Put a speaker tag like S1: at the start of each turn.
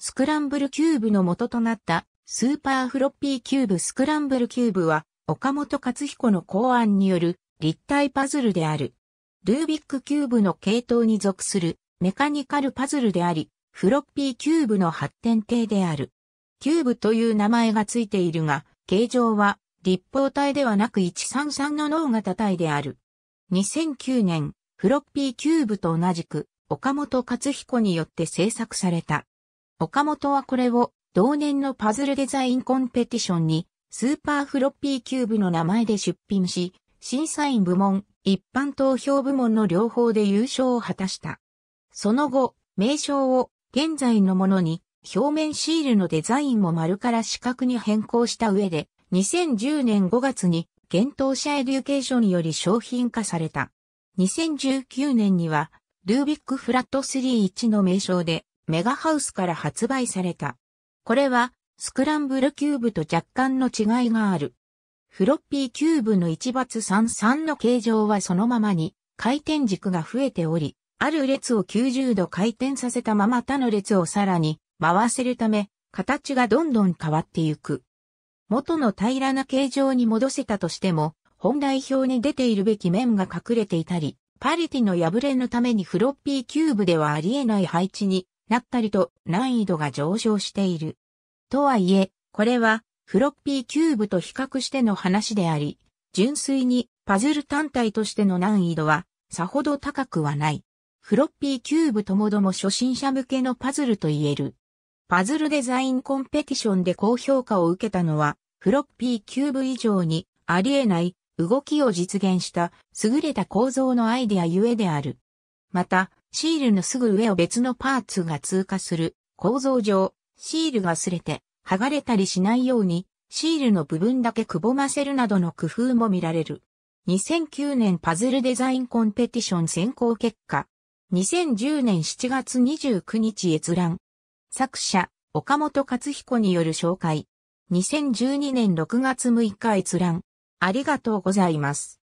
S1: スクランブルキューブの元となったスーパーフロッピーキューブスクランブルキューブは岡本勝彦の考案による立体パズルである。ルービックキューブの系統に属するメカニカルパズルであり、フロッピーキューブの発展体である。キューブという名前がついているが、形状は立方体ではなく133の脳型体である。2009年、フロッピーキューブと同じく岡本勝彦によって制作された。岡本はこれを同年のパズルデザインコンペティションにスーパーフロッピーキューブの名前で出品し、審査員部門、一般投票部門の両方で優勝を果たした。その後、名称を現在のものに表面シールのデザインも丸から四角に変更した上で、2010年5月に、現当社エデュケーションより商品化された。2019年には、ルービックフラット31の名称で、メガハウスから発売された。これは、スクランブルキューブと若干の違いがある。フロッピーキューブの1罰33の形状はそのままに、回転軸が増えており、ある列を90度回転させたまま他の列をさらに回せるため、形がどんどん変わっていく。元の平らな形状に戻せたとしても、本代表に出ているべき面が隠れていたり、パリティの破れのためにフロッピーキューブではありえない配置になったりと難易度が上昇している。とはいえ、これはフロッピーキューブと比較しての話であり、純粋にパズル単体としての難易度はさほど高くはない。フロッピーキューブともども初心者向けのパズルと言える。パズルデザインコンペティションで高評価を受けたのは、フロッピーキューブ以上にありえない動きを実現した優れた構造のアイデアゆえである。また、シールのすぐ上を別のパーツが通過する構造上、シールが擦れて剥がれたりしないように、シールの部分だけくぼませるなどの工夫も見られる。2009年パズルデザインコンペティション選考結果。2010年7月29日閲覧。作者、岡本克彦による紹介。2012年6月6日閲覧。ありがとうございます。